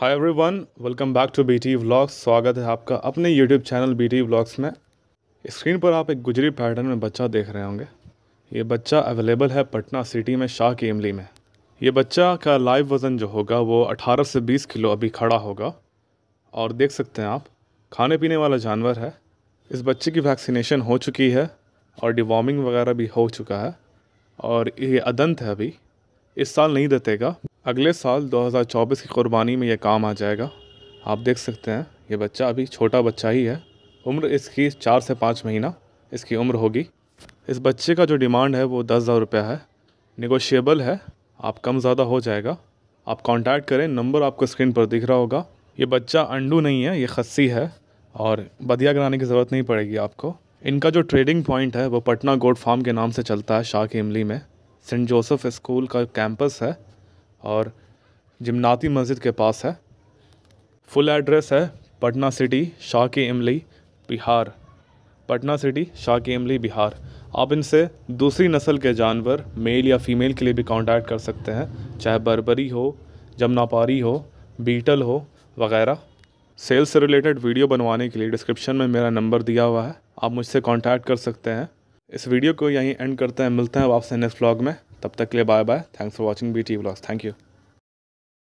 hi everyone welcome back to BT vlogs स्वागत है आपका अपने यूट्यूब चैनल बीटी व्लॉग्स में स्क्रीन पर आप एक गुजरी पैटर्न में बच्चा देख रहे होंगे ये बच्चा अवेलेबल है पटना सिटी में शाह की इमली में ये बच्चा का लाइव वज़न जो होगा वो 18 से 20 किलो अभी खड़ा होगा और देख सकते हैं आप खाने पीने वाला जानवर है इस बच्चे की वैक्सीनेशन हो चुकी है और डिवॉर्मिंग वगैरह भी हो चुका है और ये अदंत है अभी इस साल नहीं देतेगा अगले साल 2024 की कुर्बानी में यह काम आ जाएगा आप देख सकते हैं ये बच्चा अभी छोटा बच्चा ही है उम्र इसकी चार से पाँच महीना इसकी उम्र होगी इस बच्चे का जो डिमांड है वो दस हज़ार रुपया है निगोशियबल है आप कम ज़्यादा हो जाएगा आप कांटेक्ट करें नंबर आपको स्क्रीन पर दिख रहा होगा ये बच्चा अंडू नहीं है ये खस्सी है और बदिया कराने की ज़रूरत नहीं पड़ेगी आपको इनका जो ट्रेडिंग पॉइंट है वो पटना गोड फार्म के नाम से चलता है शाह के इमली में सेंट जोसेफ स्कूल का कैंपस है और जिमनाती मस्जिद के पास है फुल एड्रेस है पटना सिटी शाह के इमली बिहार पटना सिटी शाह के इमली बिहार आप इनसे दूसरी नस्ल के जानवर मेल या फीमेल के लिए भी कांटेक्ट कर सकते हैं चाहे बर्बरी हो जमनापारी हो बीटल हो वगैरह सेल्स से रिलेटेड वीडियो बनवाने के लिए डिस्क्रिप्शन में मेरा नंबर दिया हुआ है आप मुझसे कॉन्टैक्ट कर सकते हैं इस वीडियो को यहीं एंड करते हैं मिलते हैं आपसे नेक्स्ट ब्लॉग में तब तक के लिए bye bye thanks for watching B T blogs thank you